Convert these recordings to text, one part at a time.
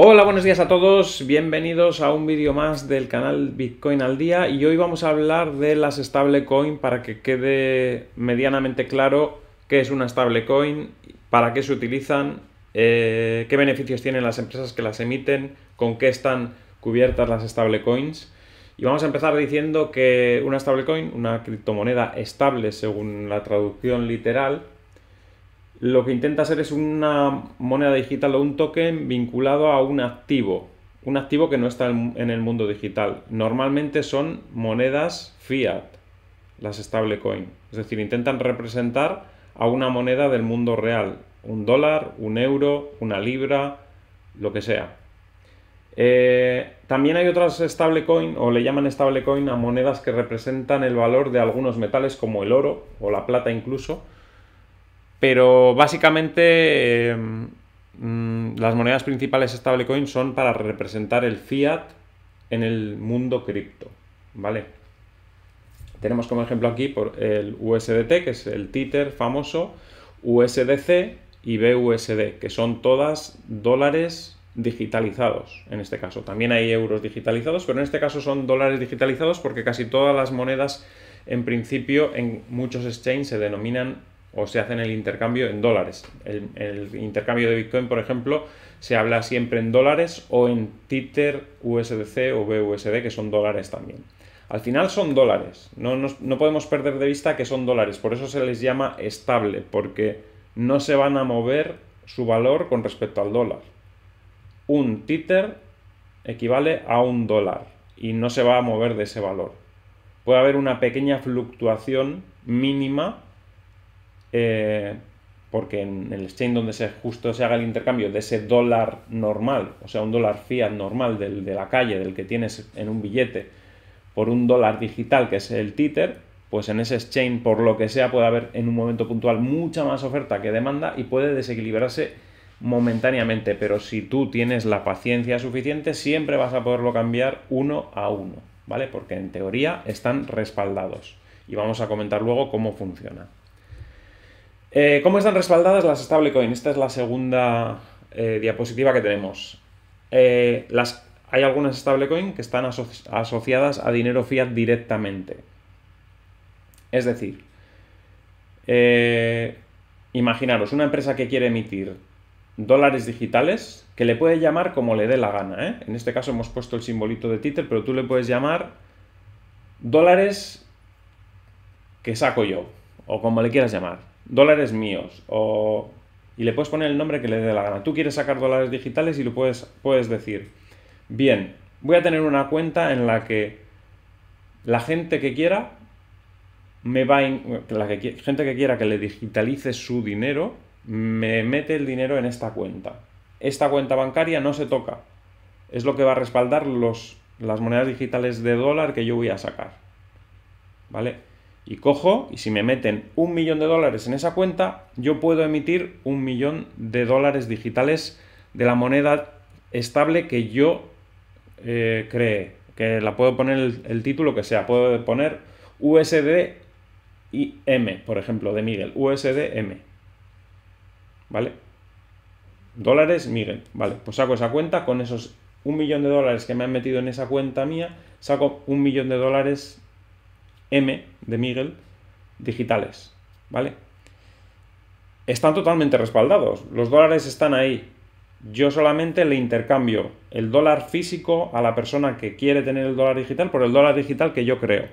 Hola, buenos días a todos, bienvenidos a un vídeo más del canal Bitcoin al día y hoy vamos a hablar de las stablecoin para que quede medianamente claro qué es una stablecoin, para qué se utilizan, eh, qué beneficios tienen las empresas que las emiten, con qué están cubiertas las stablecoins. Y vamos a empezar diciendo que una stablecoin, una criptomoneda estable según la traducción literal, lo que intenta hacer es una moneda digital o un token vinculado a un activo, un activo que no está en el mundo digital. Normalmente son monedas fiat, las stablecoin. Es decir, intentan representar a una moneda del mundo real, un dólar, un euro, una libra, lo que sea. Eh, también hay otras stablecoin, o le llaman stablecoin a monedas que representan el valor de algunos metales como el oro o la plata incluso, pero básicamente eh, mm, las monedas principales stablecoin son para representar el fiat en el mundo cripto, ¿vale? Tenemos como ejemplo aquí por el USDT, que es el títer famoso, USDC y BUSD, que son todas dólares digitalizados en este caso. También hay euros digitalizados, pero en este caso son dólares digitalizados porque casi todas las monedas en principio en muchos exchanges se denominan o se hacen el intercambio en dólares. El, intercambio de Bitcoin, por ejemplo, se habla siempre en dólares o en títer, USDC o BUSD, que son dólares también. Al final son dólares, no, podemos perder de vista que son dólares, por eso se les llama estable, porque no se van a mover su valor con respecto al dólar. Un títer equivale a un dólar y no se va a mover de ese valor. Puede haber una pequeña fluctuación mínima eh, porque en el exchange donde se, justo se haga el intercambio de ese dólar normal, o sea, un dólar fiat normal de la calle, del que tienes en un billete, por un dólar digital que es el títer, pues en ese exchange, por lo que sea, puede haber en un momento puntual mucha más oferta que demanda y puede desequilibrarse momentáneamente, pero si tú tienes la paciencia suficiente, siempre vas a poderlo cambiar uno a uno, ¿vale? Porque en teoría están respaldados. Y vamos a comentar luego cómo funciona. Eh, ¿Cómo están respaldadas las stablecoins. Esta es la segunda eh, diapositiva que tenemos. Eh, hay algunas stablecoins que están asociadas a dinero fiat directamente. Es decir, imaginaros una empresa que quiere emitir dólares digitales, que le puede llamar como le dé la gana. En este caso hemos puesto el simbolito de títer, pero tú le puedes llamar dólares que saco yo, o como le quieras llamar dólares míos o... Y le puedes poner el nombre que le dé la gana. Tú quieres sacar dólares digitales y lo puedes, puedes decir, bien, voy a tener una cuenta en la que la gente que quiera me va la que... gente que quiera que le digitalice su dinero me mete el dinero en esta cuenta. Esta cuenta bancaria no se toca. Es lo que va a respaldar los... las monedas digitales de dólar que yo voy a sacar. ¿Vale? Y cojo, y si me meten un millón de dólares en esa cuenta, yo puedo emitir un millón de dólares digitales de la moneda estable que yo eh, cree. Que la puedo poner el, título que sea. Puedo poner USD y M, por ejemplo, de Miguel. USDM. ¿Vale? Dólares Miguel. Vale, pues saco esa cuenta con esos un millón de dólares que me han metido en esa cuenta mía. Saco un millón de dólares M de Miguel digitales, ¿vale? Están totalmente respaldados, los dólares están ahí. Yo solamente le intercambio el dólar físico a la persona que quiere tener el dólar digital por el dólar digital que yo creo.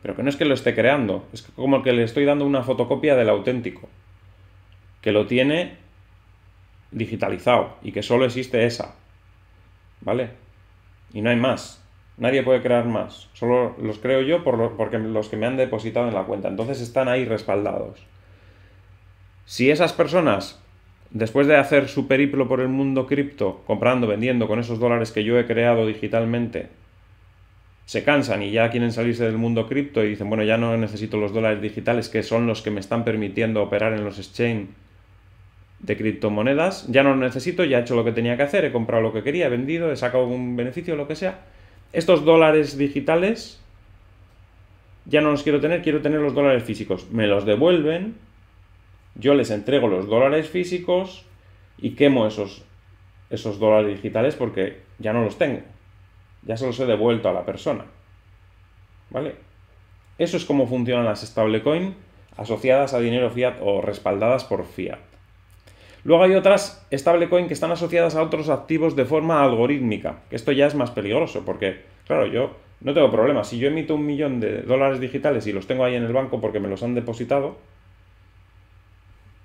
Pero que no es que lo esté creando, es como que le estoy dando una fotocopia del auténtico, que lo tiene digitalizado y que solo existe esa. ¿Vale? Y no hay más. Nadie puede crear más. Solo los creo yo por porque los que me han depositado en la cuenta. Entonces están ahí respaldados. Si esas personas, después de hacer su periplo por el mundo cripto, comprando, vendiendo con esos dólares que yo he creado digitalmente, se cansan y ya quieren salirse del mundo cripto y dicen, bueno, ya no necesito los dólares digitales que son los que me están permitiendo operar en los exchange de criptomonedas, ya no los necesito, ya he hecho lo que tenía que hacer, he comprado lo que quería, he vendido, he sacado un beneficio, lo que sea estos dólares digitales ya no los quiero tener, quiero tener los dólares físicos. Me los devuelven, yo les entrego los dólares físicos y quemo esos, esos dólares digitales porque ya no los tengo. Ya se los he devuelto a la persona. ¿Vale? Eso es cómo funcionan las stablecoin asociadas a dinero fiat o respaldadas por fiat. Luego hay otras stablecoin que están asociadas a otros activos de forma algorítmica. Esto ya es más peligroso porque, claro, yo no tengo problema. Si yo emito un millón de dólares digitales y los tengo ahí en el banco porque me los han depositado,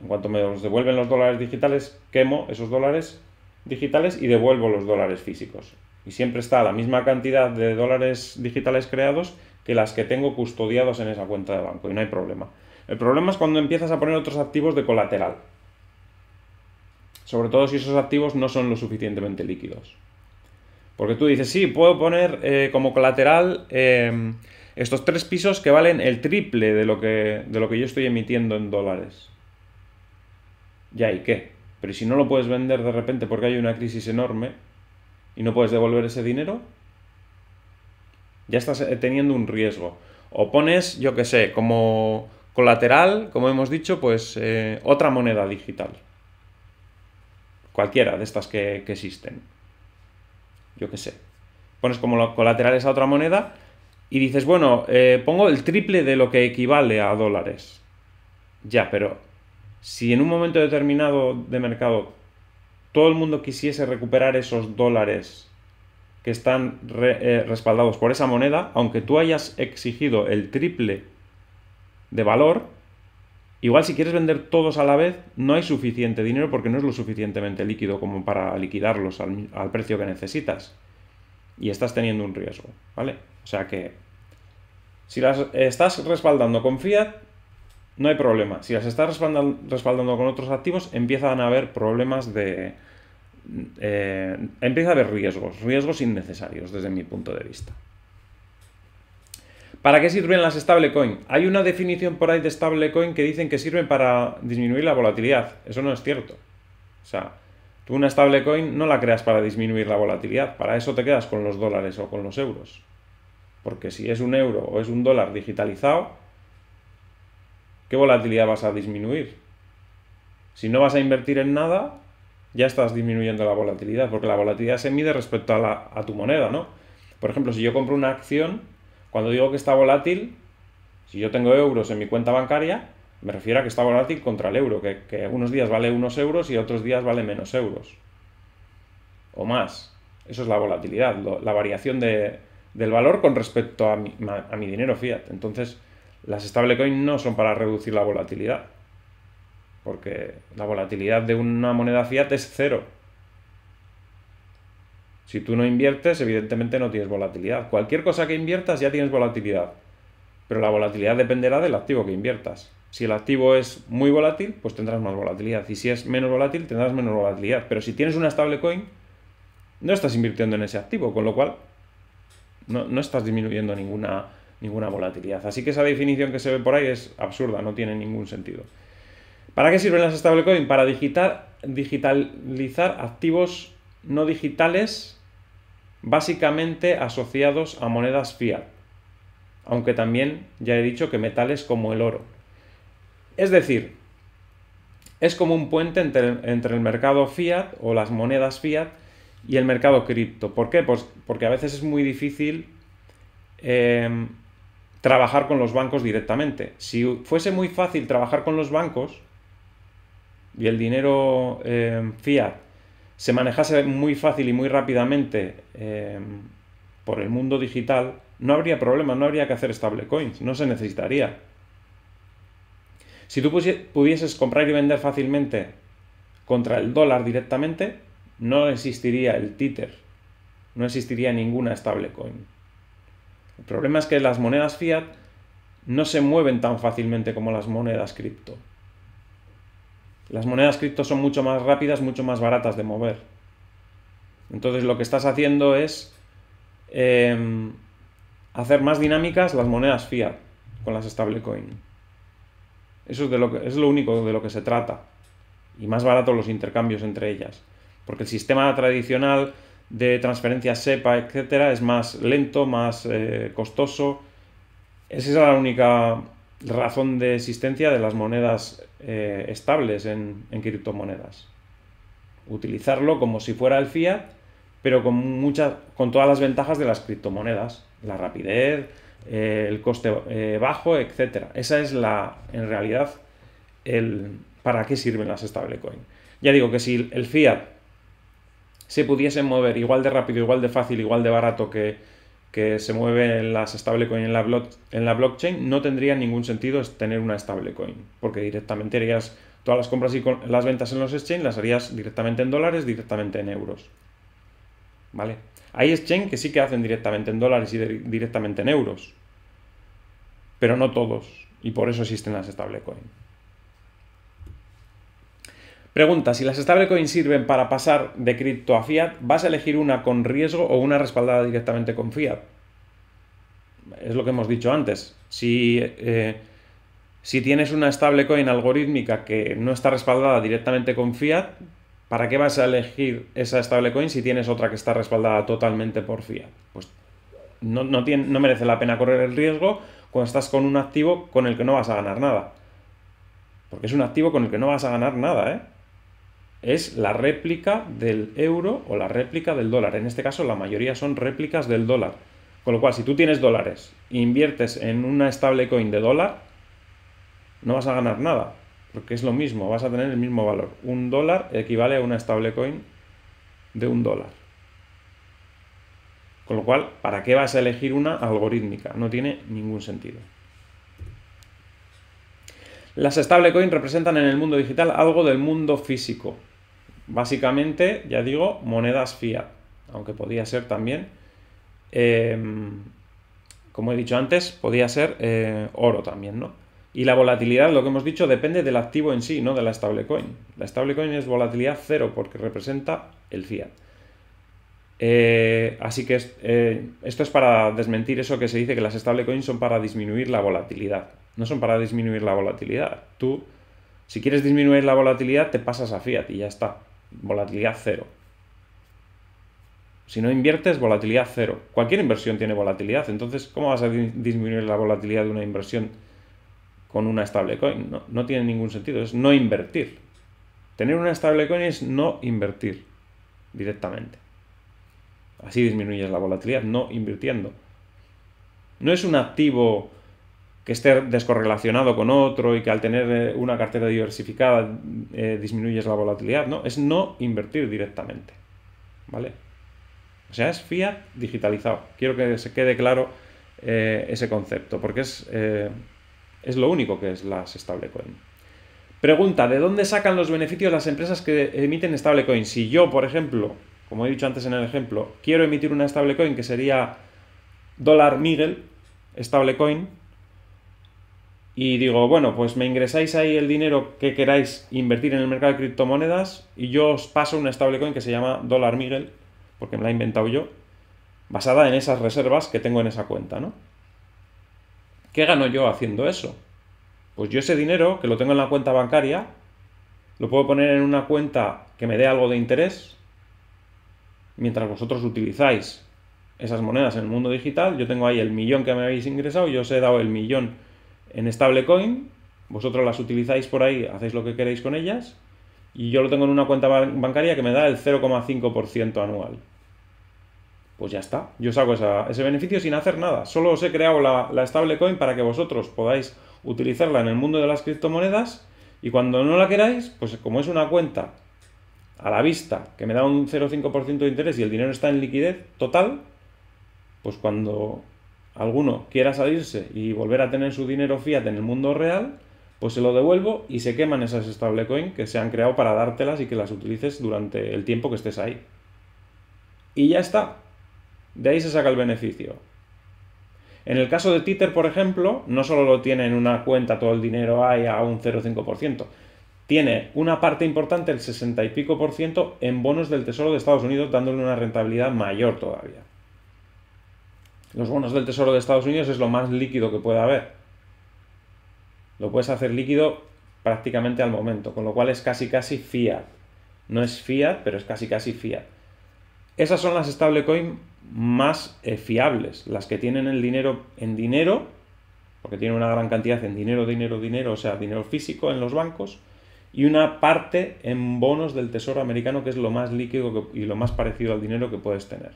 en cuanto me los devuelven los dólares digitales, quemo esos dólares digitales y devuelvo los dólares físicos. Y siempre está la misma cantidad de dólares digitales creados que las que tengo custodiados en esa cuenta de banco y no hay problema. El problema es cuando empiezas a poner otros activos de colateral sobre todo si esos activos no son lo suficientemente líquidos. Porque tú dices, sí, puedo poner eh, como colateral em, estos tres pisos que valen el triple de lo, que, de lo que yo estoy emitiendo en dólares. Ya, ¿y qué? Pero si no lo puedes vender de repente porque hay una crisis enorme y no puedes devolver ese dinero, ya estás eh, teniendo un riesgo. O pones, yo qué sé, como colateral, como hemos dicho, pues eh, otra moneda digital. Cualquiera de estas que, existen. Yo qué sé. Pones como colaterales a otra moneda y dices, bueno, eh, pongo el triple de lo que equivale a dólares. Ya, pero si en un momento determinado de mercado todo el mundo quisiese recuperar esos dólares que están eh, respaldados por esa moneda, aunque tú hayas exigido el triple de valor, Igual si quieres vender todos a la vez, no hay suficiente dinero porque no es lo suficientemente líquido como para liquidarlos al, precio que necesitas. Y estás teniendo un riesgo, ¿vale? O sea que si las estás respaldando con fiat, no hay problema. Si las estás respaldando, con otros activos, empiezan a haber problemas de... Eh, empieza a haber riesgos, riesgos innecesarios desde mi punto de vista. ¿Para qué sirven las stablecoin? Hay una definición por ahí de stablecoin que dicen que sirven para disminuir la volatilidad. Eso no es cierto. O sea, tú una stablecoin no la creas para disminuir la volatilidad. Para eso te quedas con los dólares o con los euros. Porque si es un euro o es un dólar digitalizado, ¿qué volatilidad vas a disminuir? Si no vas a invertir en nada, ya estás disminuyendo la volatilidad, porque la volatilidad se mide respecto a, a tu moneda, ¿no? Por ejemplo, si yo compro una acción, cuando digo que está volátil, si yo tengo euros en mi cuenta bancaria, me refiero a que está volátil contra el euro, que, unos días vale unos euros y otros días vale menos euros. O más. Eso es la volatilidad, la variación del valor con respecto a mi, a mi dinero fiat. Entonces, las stablecoins no son para reducir la volatilidad, porque la volatilidad de una moneda fiat es cero. Si tú no inviertes, evidentemente no tienes volatilidad. Cualquier cosa que inviertas ya tienes volatilidad. Pero la volatilidad dependerá del activo que inviertas. Si el activo es muy volátil, pues tendrás más volatilidad. Y si es menos volátil, tendrás menos volatilidad. Pero si tienes una stablecoin, no estás invirtiendo en ese activo, con lo cual no, estás disminuyendo ninguna, ninguna volatilidad. Así que esa definición que se ve por ahí es absurda, no tiene ningún sentido. ¿Para qué sirven las stablecoins? Para digital, digitalizar activos no digitales básicamente asociados a monedas fiat, aunque también ya he dicho que metales como el oro. Es decir, es como un puente entre, el mercado fiat o las monedas fiat y el mercado cripto. ¿Por qué? Pues porque a veces es muy difícil em, trabajar con los bancos directamente. Si fuese muy fácil trabajar con los bancos y el dinero em, fiat se manejase muy fácil y muy rápidamente eh, por el mundo digital, no habría problema, no habría que hacer stablecoins, no se necesitaría. Si tú pudieses comprar y vender fácilmente contra el dólar directamente, no existiría el títer, no existiría ninguna stablecoin. El problema es que las monedas fiat no se mueven tan fácilmente como las monedas cripto. Las monedas cripto son mucho más rápidas, mucho más baratas de mover. Entonces lo que estás haciendo es em, hacer más dinámicas las monedas fiat con las stablecoin. Eso es, de lo que, es lo único de lo que se trata. Y más barato los intercambios entre ellas. Porque el sistema tradicional de transferencias SEPA, etcétera, es más lento, más eh, costoso. Esa es la única razón de existencia de las monedas eh, estables en, criptomonedas. Utilizarlo como si fuera el fiat, pero con, muchas, con todas las ventajas de las criptomonedas, la rapidez, eh, el coste eh, bajo, etc. Esa es la, en realidad, el para qué sirven las stablecoin. Ya digo que si el fiat se pudiese mover igual de rápido, igual de fácil, igual de barato que que se mueve las stablecoin en la, en la blockchain, no tendría ningún sentido tener una stablecoin, porque directamente harías todas las compras y las ventas en los exchange las harías directamente en dólares, directamente en euros. ¿Vale? Hay exchange que sí que hacen directamente en dólares y directamente en euros, pero no todos, y por eso existen las stablecoin. Pregunta, si las stablecoins sirven para pasar de cripto a fiat, ¿vas a elegir una con riesgo o una respaldada directamente con fiat? Es lo que hemos dicho antes. Si, eh, tienes una stablecoin algorítmica que no está respaldada directamente con fiat, ¿para qué vas a elegir esa stablecoin si tienes otra que está respaldada totalmente por fiat? Pues no, no merece la pena correr el riesgo cuando estás con un activo con el que no vas a ganar nada. Porque es un activo con el que no vas a ganar nada, ¿eh? es la réplica del euro o la réplica del dólar. En este caso la mayoría son réplicas del dólar. Con lo cual, si tú tienes dólares e inviertes en una stablecoin de dólar, no vas a ganar nada, porque es lo mismo, vas a tener el mismo valor. Un dólar equivale a una stablecoin de un dólar. Con lo cual, ¿para qué vas a elegir una algorítmica? No tiene ningún sentido. Las stablecoins representan en el mundo digital algo del mundo físico básicamente, ya digo, monedas fiat, aunque podía ser también, em, como he dicho antes, podía ser eh, oro también, ¿no? Y la volatilidad, lo que hemos dicho, depende del activo en sí, no de la stablecoin. La stablecoin es volatilidad cero porque representa el fiat. Eh, así que eh, esto es para desmentir eso que se dice que las stablecoins son para disminuir la volatilidad. No son para disminuir la volatilidad. Tú, si quieres disminuir la volatilidad, te pasas a fiat y ya está volatilidad cero. Si no inviertes, volatilidad cero. Cualquier inversión tiene volatilidad, entonces, ¿cómo vas a disminuir la volatilidad de una inversión con una stablecoin? No, no tiene ningún sentido, es no invertir. Tener una stablecoin es no invertir directamente. Así disminuyes la volatilidad, no invirtiendo. No es un activo que esté descorrelacionado con otro y que al tener eh, una cartera diversificada eh, disminuyes la volatilidad, no, es no invertir directamente, ¿vale? O sea, es fiat digitalizado. Quiero que se quede claro eh, ese concepto, porque es, es lo único que es las stablecoin. Pregunta, ¿de dónde sacan los beneficios las empresas que emiten stablecoin? Si yo, por ejemplo, como he dicho antes en el ejemplo, quiero emitir una stablecoin que sería dólar Miguel, stablecoin, y digo, bueno, pues me ingresáis ahí el dinero que queráis invertir en el mercado de criptomonedas y yo os paso una stablecoin que se llama Dólar Miguel, porque me la he inventado yo, basada en esas reservas que tengo en esa cuenta, ¿no? ¿Qué gano yo haciendo eso? Pues yo ese dinero que lo tengo en la cuenta bancaria, lo puedo poner en una cuenta que me dé algo de interés, mientras vosotros utilizáis esas monedas en el mundo digital, yo tengo ahí el millón que me habéis ingresado, yo os he dado el millón en stablecoin, vosotros las utilizáis por ahí, hacéis lo que queréis con ellas, y yo lo tengo en una cuenta bancaria que me da el 0,5% anual. Pues ya está, yo os hago ese beneficio sin hacer nada. Solo os he creado la, la stablecoin para que vosotros podáis utilizarla en el mundo de las criptomonedas y cuando no la queráis, pues como es una cuenta a la vista que me da un 0,5% de interés y el dinero está en liquidez total, pues cuando alguno quiera salirse y volver a tener su dinero fiat en el mundo real, pues se lo devuelvo y se queman esas stablecoin que se han creado para dártelas y que las utilices durante el tiempo que estés ahí. Y ya está. De ahí se saca el beneficio. En el caso de Tether, por ejemplo, no solo lo tiene en una cuenta todo el dinero hay a un 0,5%, tiene una parte importante, el 60 y pico por ciento, en bonos del Tesoro de Estados Unidos, dándole una rentabilidad mayor todavía. Los bonos del Tesoro de Estados Unidos es lo más líquido que puede haber. Lo puedes hacer líquido prácticamente al momento, con lo cual es casi casi fiat. No es fiat, pero es casi casi fiat. Esas son las stablecoin más eh, fiables, las que tienen el dinero en dinero, porque tienen una gran cantidad en dinero, dinero, dinero, o sea, dinero físico en los bancos, y una parte en bonos del Tesoro americano, que es lo más líquido y lo más parecido al dinero que puedes tener.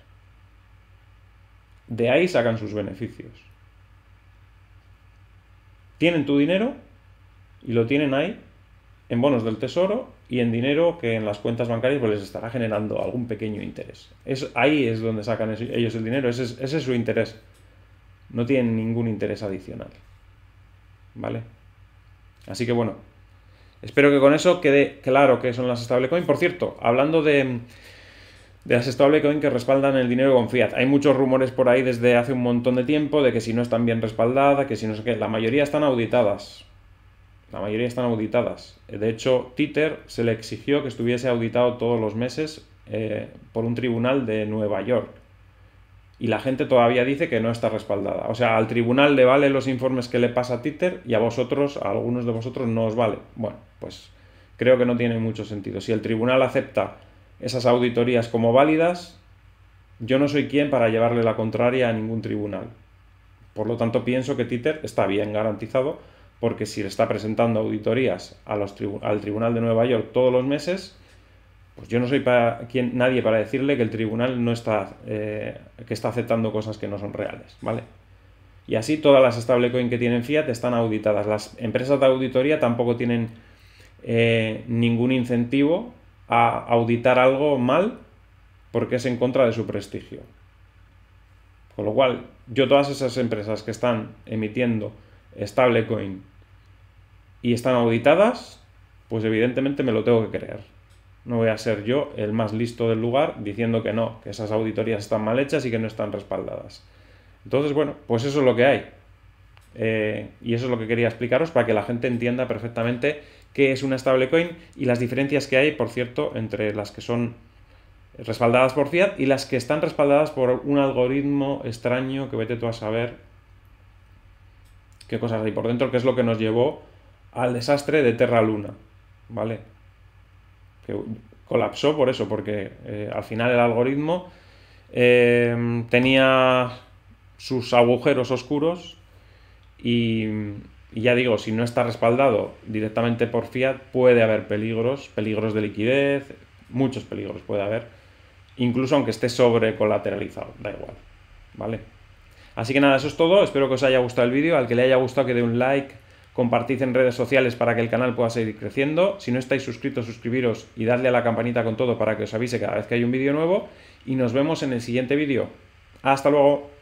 De ahí sacan sus beneficios. Tienen tu dinero y lo tienen ahí en bonos del tesoro y en dinero que en las cuentas bancarias pues, les estará generando algún pequeño interés. ahí es donde sacan ellos el dinero, ese es, su interés. No tienen ningún interés adicional. ¿Vale? Así que bueno, espero que con eso quede claro que son las stablecoins. Por cierto, hablando de de las stablecoin que respaldan el dinero con fiat. Hay muchos rumores por ahí desde hace un montón de tiempo de que si no están bien respaldadas, que si no sé qué. La mayoría están auditadas. La mayoría están auditadas. De hecho, Títer se le exigió que estuviese auditado todos los meses eh, por un tribunal de Nueva York. Y la gente todavía dice que no está respaldada. O sea, al tribunal le valen los informes que le pasa a Titer y a vosotros, a algunos de vosotros, no os vale. Bueno, pues creo que no tiene mucho sentido. Si el tribunal acepta esas auditorías como válidas, yo no soy quien para llevarle la contraria a ningún tribunal. Por lo tanto, pienso que Titer está bien garantizado porque si le está presentando auditorías al Tribunal de Nueva York todos los meses, pues yo no soy para nadie para decirle que el tribunal no está, eh, que está aceptando cosas que no son reales, ¿vale? Y así todas las stablecoin que tienen fiat están auditadas. Las empresas de auditoría tampoco tienen eh, ningún incentivo a auditar algo mal porque es en contra de su prestigio. Con lo cual, yo todas esas empresas que están emitiendo stablecoin y están auditadas, pues evidentemente me lo tengo que creer. No voy a ser yo el más listo del lugar diciendo que no, que esas auditorías están mal hechas y que no están respaldadas. Entonces, bueno, pues eso es lo que hay. Eh, y eso es lo que quería explicaros para que la gente entienda perfectamente qué es una stablecoin y las diferencias que hay, por cierto, entre las que son respaldadas por fiat y las que están respaldadas por un algoritmo extraño que vete tú a saber qué cosas hay por dentro, que es lo que nos llevó al desastre de Terra Luna, ¿vale? Que colapsó por eso, porque eh, al final el algoritmo eh, tenía sus agujeros oscuros y, y ya digo, si no está respaldado directamente por fiat, puede haber peligros, peligros de liquidez, muchos peligros puede haber, incluso aunque esté sobre colateralizado, da igual, ¿vale? Así que nada, eso es todo, espero que os haya gustado el vídeo, al que le haya gustado que dé un like, compartid en redes sociales para que el canal pueda seguir creciendo, si no estáis suscritos, suscribiros y dadle a la campanita con todo para que os avise cada vez que hay un vídeo nuevo, y nos vemos en el siguiente vídeo. ¡Hasta luego!